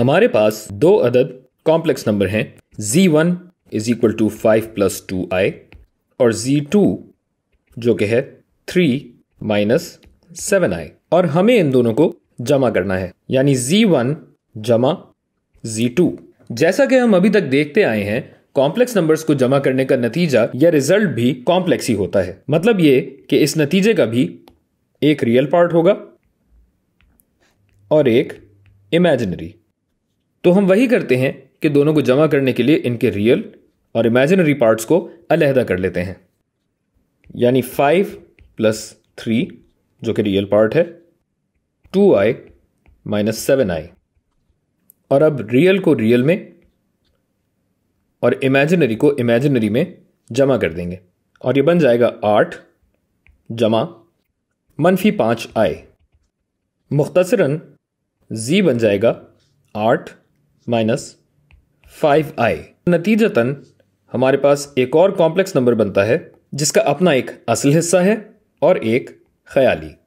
हमारे पास दो अदद कॉम्प्लेक्स नंबर हैं G one is equal to five plus two i और जी टू जो कि है थ्री माइनस सेवन आई और हमें इन दोनों को जमा करना है यानी जी वन जमा जी टू जैसा कि हम अभी तक देखते आए हैं कॉम्प्लेक्स नंबर्स को जमा करने का नतीजा या रिजल्ट भी कॉम्प्लेक्स ही होता है मतलब ये कि इस नतीजे का भी एक रियल पार्ट होगा और एक इमेजिनरी तो हम वही करते हैं कि दोनों को जमा करने के लिए इनके रियल और इमेजिनरी पार्ट्स को अलहदा कर लेते हैं यानी फाइव प्लस थ्री जो कि रियल पार्ट है two i minus seven i और अब रियल को रियल में और इमेजिनरी को इमेजिनरी में जमा कर देंगे और ये बन जाएगा आठ जमा मनफी पाँच आए मुख्तसरन जी बन जाएगा आठ माइनस फाइव आई नतीजतन हमारे पास एक और कॉम्प्लेक्स नंबर बनता है जिसका अपना एक असल हिस्सा है और एक ख्याली